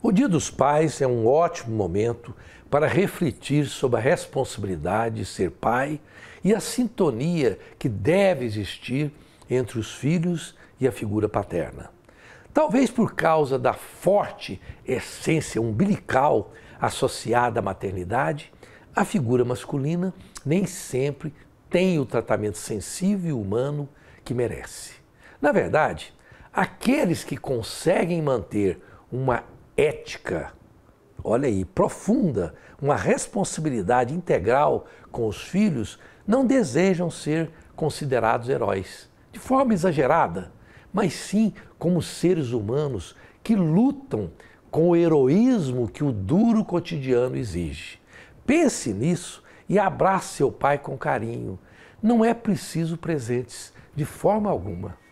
O Dia dos Pais é um ótimo momento para refletir sobre a responsabilidade de ser pai e a sintonia que deve existir entre os filhos e a figura paterna. Talvez por causa da forte essência umbilical associada à maternidade, a figura masculina nem sempre tem o tratamento sensível e humano que merece. Na verdade, aqueles que conseguem manter uma ética, olha aí, profunda, uma responsabilidade integral com os filhos, não desejam ser considerados heróis, de forma exagerada, mas sim como seres humanos que lutam com o heroísmo que o duro cotidiano exige. Pense nisso e abrace seu pai com carinho. Não é preciso presentes, de forma alguma.